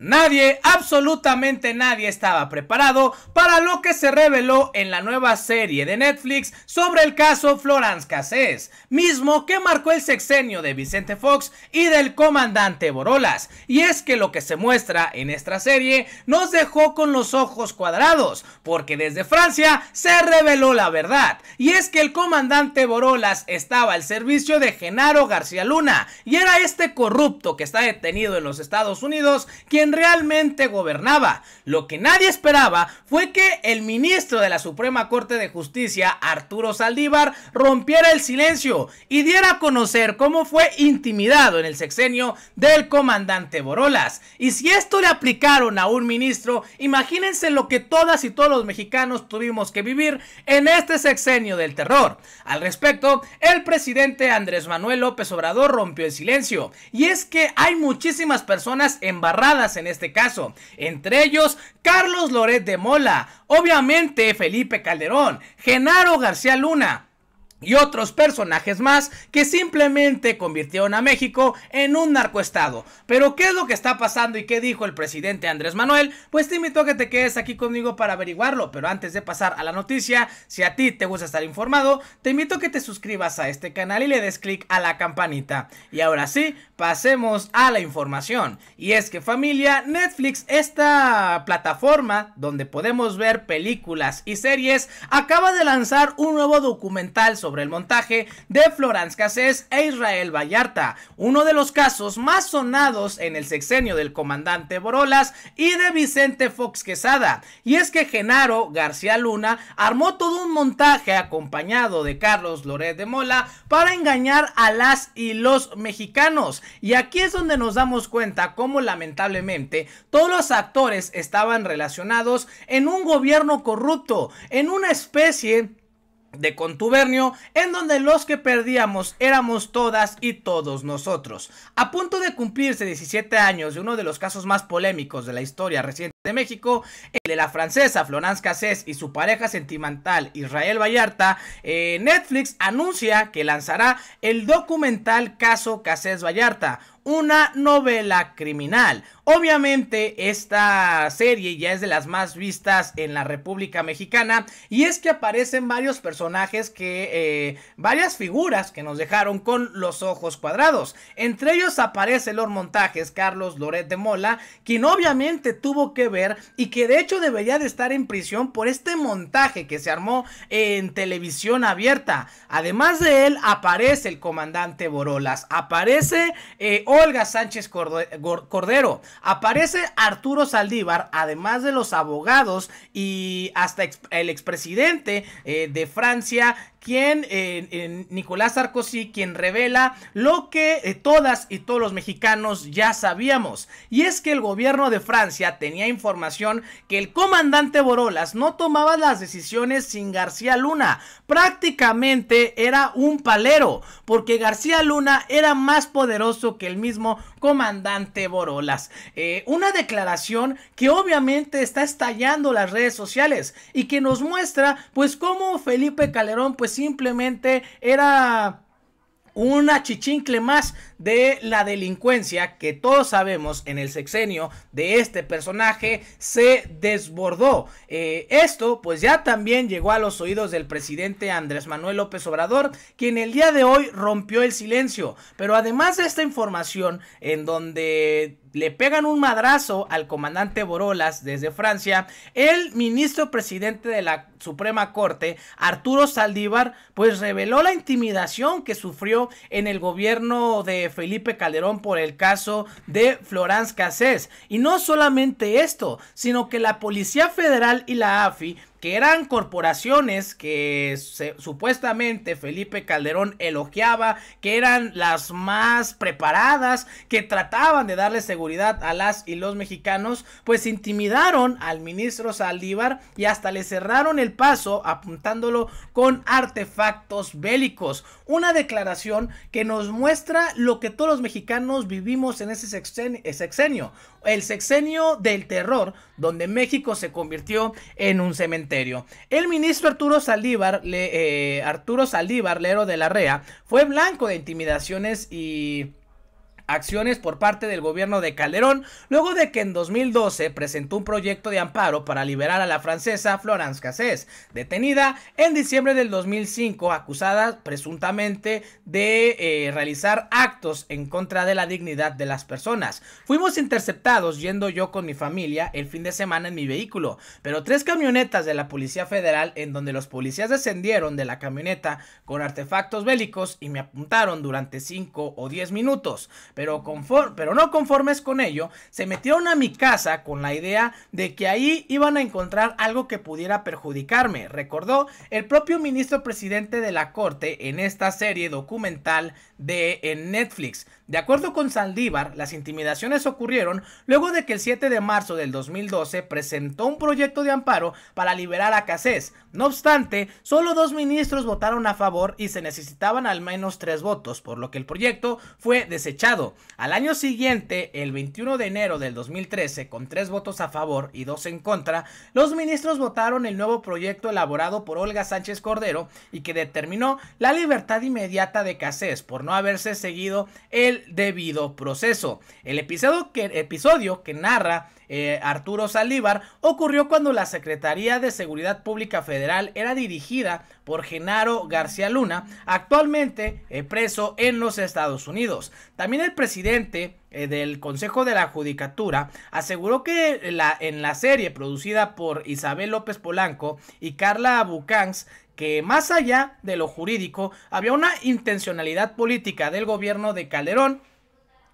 Nadie, absolutamente nadie estaba preparado para lo que se reveló en la nueva serie de Netflix sobre el caso Florence Cassés, mismo que marcó el sexenio de Vicente Fox y del comandante Borolas. Y es que lo que se muestra en esta serie nos dejó con los ojos cuadrados, porque desde Francia se reveló la verdad. Y es que el comandante Borolas estaba al servicio de Genaro García Luna y era este corrupto que está detenido en los Estados Unidos quien realmente gobernaba. Lo que nadie esperaba fue que el ministro de la Suprema Corte de Justicia, Arturo Saldívar, rompiera el silencio y diera a conocer cómo fue intimidado en el sexenio del comandante Borolas. Y si esto le aplicaron a un ministro, imagínense lo que todas y todos los mexicanos tuvimos que vivir en este sexenio del terror. Al respecto, el presidente Andrés Manuel López Obrador rompió el silencio. Y es que hay muchísimas personas embarradas en este caso. Entre ellos, Carlos Loret de Mola, obviamente Felipe Calderón, Genaro García Luna, y otros personajes más que simplemente convirtieron a México en un narcoestado. Pero ¿qué es lo que está pasando y qué dijo el presidente Andrés Manuel? Pues te invito a que te quedes aquí conmigo para averiguarlo, pero antes de pasar a la noticia, si a ti te gusta estar informado, te invito a que te suscribas a este canal y le des clic a la campanita. Y ahora sí, pasemos a la información. Y es que familia, Netflix, esta plataforma donde podemos ver películas y series, acaba de lanzar un nuevo documental sobre sobre el montaje de Florence Cassés e Israel Vallarta, uno de los casos más sonados en el sexenio del comandante Borolas y de Vicente Fox Quesada. Y es que Genaro García Luna armó todo un montaje acompañado de Carlos Loret de Mola para engañar a las y los mexicanos. Y aquí es donde nos damos cuenta cómo lamentablemente todos los actores estaban relacionados en un gobierno corrupto, en una especie de contubernio en donde los que perdíamos éramos todas y todos nosotros. A punto de cumplirse 17 años de uno de los casos más polémicos de la historia reciente de México, el de la francesa Florence Cassés y su pareja sentimental Israel Vallarta, eh, Netflix anuncia que lanzará el documental Caso Cassés Vallarta, una novela criminal. Obviamente esta serie ya es de las más vistas en la República Mexicana y es que aparecen varios personajes que, eh, varias figuras que nos dejaron con los ojos cuadrados. Entre ellos aparece Lord Montajes, Carlos Loret de Mola, quien obviamente tuvo que ver y que de hecho debería de estar en prisión por este montaje que se armó en televisión abierta. Además de él aparece el comandante Borolas, aparece eh, Olga Sánchez Cordero, aparece Arturo Saldívar, además de los abogados y hasta el expresidente eh, de Francia quien, eh, Nicolás Sarkozy, quien revela lo que eh, todas y todos los mexicanos ya sabíamos. Y es que el gobierno de Francia tenía información que el comandante Borolas no tomaba las decisiones sin García Luna. Prácticamente era un palero, porque García Luna era más poderoso que el mismo comandante Borolas. Eh, una declaración que obviamente está estallando las redes sociales y que nos muestra pues cómo Felipe Calderón pues pues simplemente era una chichincle más de la delincuencia que todos sabemos en el sexenio de este personaje se desbordó. Eh, esto pues ya también llegó a los oídos del presidente Andrés Manuel López Obrador, quien el día de hoy rompió el silencio. Pero además de esta información en donde le pegan un madrazo al comandante Borolas desde Francia, el ministro presidente de la Suprema Corte, Arturo Saldívar, pues reveló la intimidación que sufrió en el gobierno de Felipe Calderón por el caso de Florence Cassés. Y no solamente esto, sino que la Policía Federal y la AFI que eran corporaciones que supuestamente Felipe Calderón elogiaba, que eran las más preparadas, que trataban de darle seguridad a las y los mexicanos, pues intimidaron al ministro Saldívar y hasta le cerraron el paso apuntándolo con artefactos bélicos. Una declaración que nos muestra lo que todos los mexicanos vivimos en ese sexenio el sexenio del terror, donde México se convirtió en un cementerio. El ministro Arturo Saldívar, eh, Arturo Saldívar Lero de la REA, fue blanco de intimidaciones y acciones por parte del gobierno de Calderón, luego de que en 2012 presentó un proyecto de amparo para liberar a la francesa Florence Cassés, detenida en diciembre del 2005, acusada presuntamente de eh, realizar actos en contra de la dignidad de las personas. Fuimos interceptados yendo yo con mi familia el fin de semana en mi vehículo, pero tres camionetas de la Policía Federal en donde los policías descendieron de la camioneta con artefactos bélicos y me apuntaron durante 5 o 10 minutos pero, no conformes con ello, se metieron a mi casa con la idea de que ahí iban a encontrar algo que pudiera perjudicarme, recordó el propio ministro presidente de la Corte en esta serie documental de en Netflix. De acuerdo con Saldívar, las intimidaciones ocurrieron luego de que el 7 de marzo del 2012 presentó un proyecto de amparo para liberar a Casés. No obstante, solo dos ministros votaron a favor y se necesitaban al menos tres votos, por lo que el proyecto fue desechado. Al año siguiente, el 21 de enero del 2013, con tres votos a favor y dos en contra, los ministros votaron el nuevo proyecto elaborado por Olga Sánchez Cordero y que determinó la libertad inmediata de Casés por no haberse seguido el debido proceso. El episodio que, episodio que narra eh, Arturo Salívar ocurrió cuando la Secretaría de Seguridad Pública Federal era dirigida por Genaro García Luna, actualmente eh, preso en los Estados Unidos. También el presidente eh, del Consejo de la Judicatura aseguró que la, en la serie producida por Isabel López Polanco y Carla Bucans, que más allá de lo jurídico había una intencionalidad política del gobierno de Calderón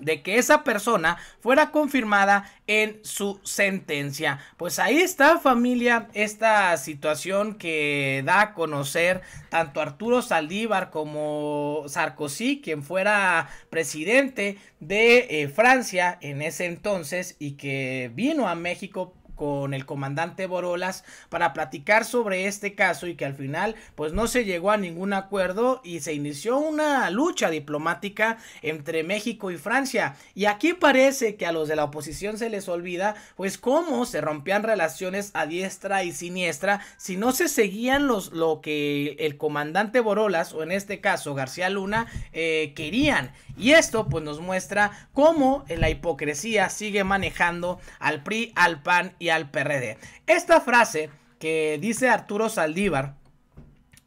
de que esa persona fuera confirmada en su sentencia. Pues ahí está familia esta situación que da a conocer tanto Arturo Saldívar como Sarkozy, quien fuera presidente de eh, Francia en ese entonces y que vino a México con el comandante Borolas para platicar sobre este caso y que al final pues no se llegó a ningún acuerdo y se inició una lucha diplomática entre México y Francia. Y aquí parece que a los de la oposición se les olvida pues cómo se rompían relaciones a diestra y siniestra si no se seguían los lo que el comandante Borolas o en este caso García Luna eh, querían. Y esto pues nos muestra cómo la hipocresía sigue manejando al PRI, al PAN y al PRD. Esta frase que dice Arturo Saldívar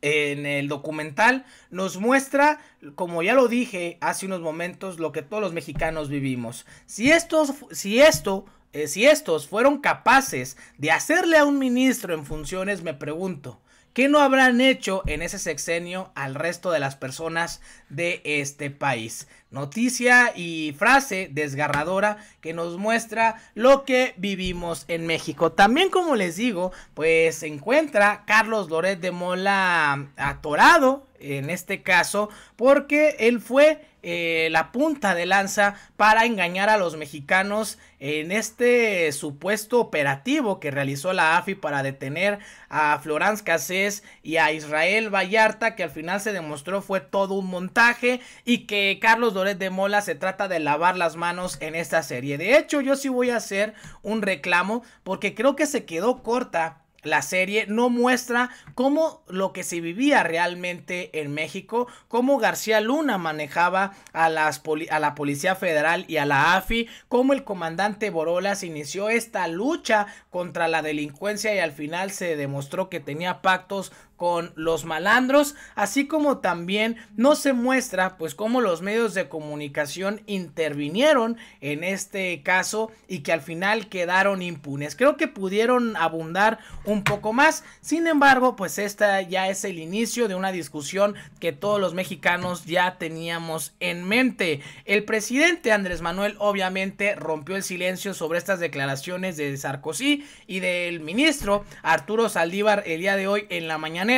en el documental nos muestra, como ya lo dije hace unos momentos, lo que todos los mexicanos vivimos. Si estos, si esto eh, si estos fueron capaces de hacerle a un ministro en funciones, me pregunto, ¿Qué no habrán hecho en ese sexenio al resto de las personas de este país? Noticia y frase desgarradora que nos muestra lo que vivimos en México. También, como les digo, pues se encuentra Carlos Loret de Mola atorado en este caso, porque él fue eh, la punta de lanza para engañar a los mexicanos en este supuesto operativo que realizó la AFI para detener a Florence Cassés y a Israel Vallarta, que al final se demostró fue todo un montaje y que Carlos Doret de Mola se trata de lavar las manos en esta serie. De hecho, yo sí voy a hacer un reclamo porque creo que se quedó corta la serie no muestra cómo lo que se vivía realmente en México, cómo García Luna manejaba a, las a, la Policía Federal y a la AFI, cómo el comandante Borolas inició esta lucha contra la delincuencia y al final se demostró que tenía pactos con los malandros, así como también no se muestra pues cómo los medios de comunicación intervinieron en este caso y que al final quedaron impunes. Creo que pudieron abundar un poco más, sin embargo pues esta ya es el inicio de una discusión que todos los mexicanos ya teníamos en mente. El presidente Andrés Manuel obviamente rompió el silencio sobre estas declaraciones de Sarkozy y del ministro Arturo Saldívar el día de hoy en la mañana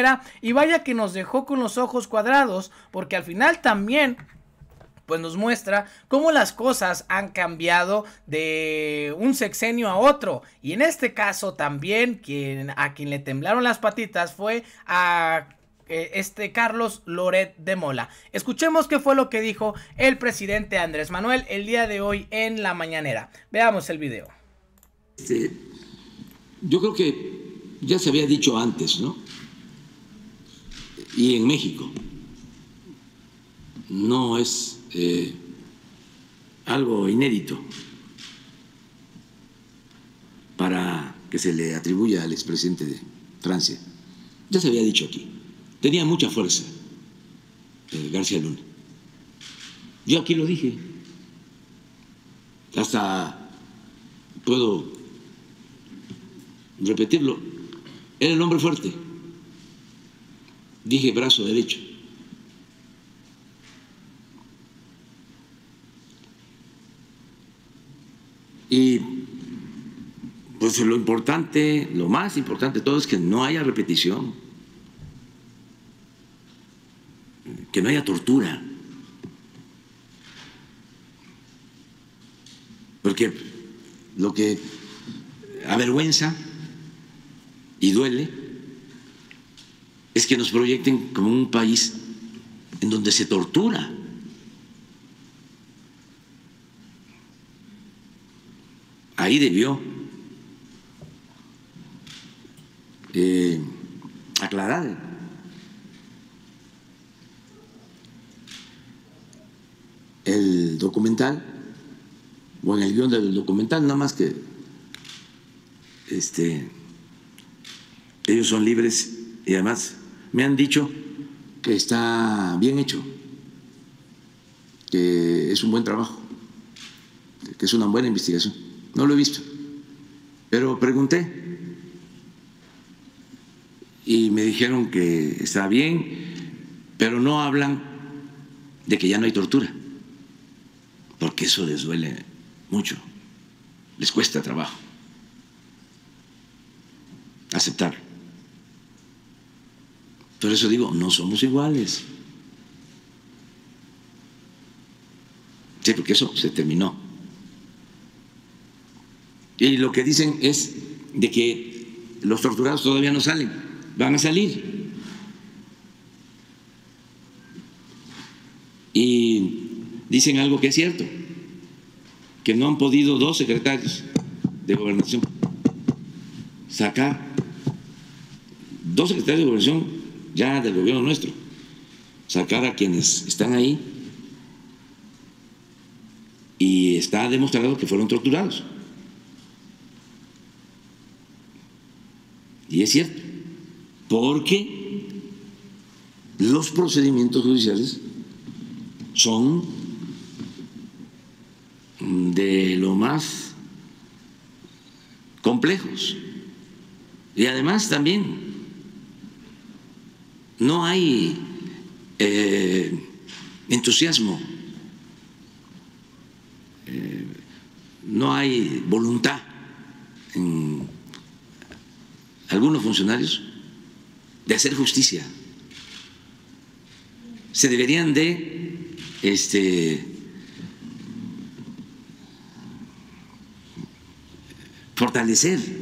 y vaya que nos dejó con los ojos cuadrados porque al final también pues nos muestra cómo las cosas han cambiado de un sexenio a otro. Y en este caso también quien, a quien le temblaron las patitas fue a eh, este Carlos Loret de Mola. Escuchemos qué fue lo que dijo el presidente Andrés Manuel el día de hoy en la mañanera. Veamos el video. Este, yo creo que ya se había dicho antes, ¿no? y en México. No es eh, algo inédito para que se le atribuya al expresidente de Francia. Ya se había dicho aquí, tenía mucha fuerza eh, García Luna. Yo aquí lo dije, hasta puedo repetirlo, era el hombre fuerte. Dije brazo derecho. Y pues lo importante, lo más importante de todo es que no haya repetición, que no haya tortura. Porque lo que avergüenza y duele es que nos proyecten como un país en donde se tortura. Ahí debió eh, aclarar. El documental, o en el guión del documental, nada más que este, ellos son libres y además me han dicho que está bien hecho, que es un buen trabajo, que es una buena investigación. No lo he visto, pero pregunté y me dijeron que está bien, pero no hablan de que ya no hay tortura, porque eso les duele mucho, les cuesta trabajo aceptarlo. Por eso digo, no somos iguales. Sí, porque eso se terminó. Y lo que dicen es de que los torturados todavía no salen, van a salir. Y dicen algo que es cierto, que no han podido dos secretarios de gobernación sacar, dos secretarios de gobernación ya del gobierno nuestro, sacar a quienes están ahí y está demostrado que fueron torturados. Y es cierto, porque los procedimientos judiciales son de lo más complejos. Y además también no hay eh, entusiasmo, eh, no hay voluntad en algunos funcionarios de hacer justicia. Se deberían de este, fortalecer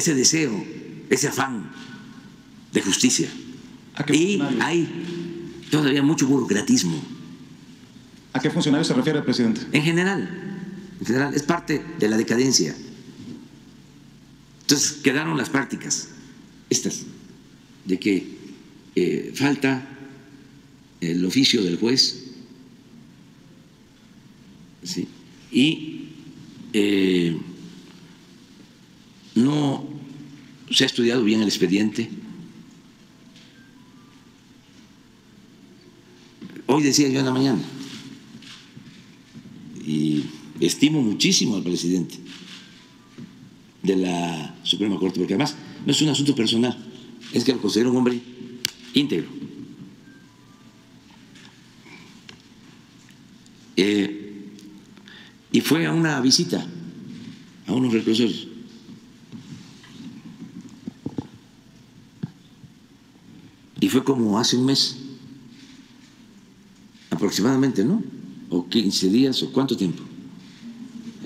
ese deseo, ese afán de justicia. y hay todavía mucho burocratismo. ¿A qué funcionario se refiere, presidente? En general, en general, es parte de la decadencia. Entonces quedaron las prácticas, estas, de que eh, falta el oficio del juez y eh, no se ha estudiado bien el expediente. Hoy decía yo en la mañana, y estimo muchísimo al presidente de la Suprema Corte, porque además no es un asunto personal, es que lo considero un hombre íntegro. Eh, y fue a una visita a unos reclusorios fue como hace un mes, aproximadamente, ¿no? O 15 días, o cuánto tiempo.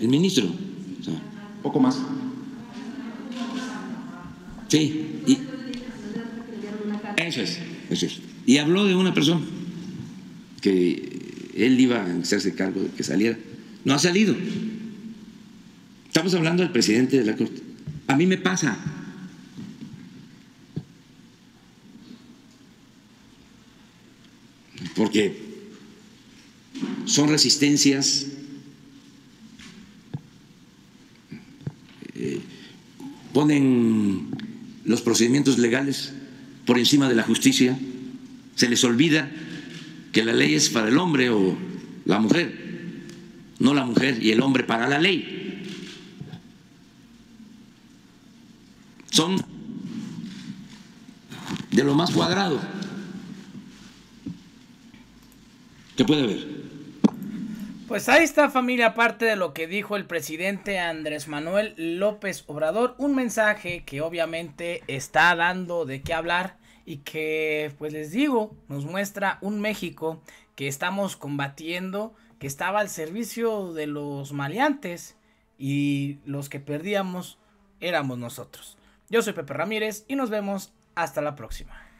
El ministro. Poco más. Sí. Y, eso es, Y habló de una persona que él iba a hacerse cargo de que saliera. No ha salido. Estamos hablando del presidente de la Corte. A mí me pasa. porque son resistencias eh, ponen los procedimientos legales por encima de la justicia, se les olvida que la ley es para el hombre o la mujer, no la mujer y el hombre para la ley. Son de lo más cuadrado. Te puede ver. Pues ahí está familia, parte de lo que dijo el presidente Andrés Manuel López Obrador, un mensaje que obviamente está dando de qué hablar y que pues les digo, nos muestra un México que estamos combatiendo, que estaba al servicio de los maleantes y los que perdíamos éramos nosotros. Yo soy Pepe Ramírez y nos vemos hasta la próxima.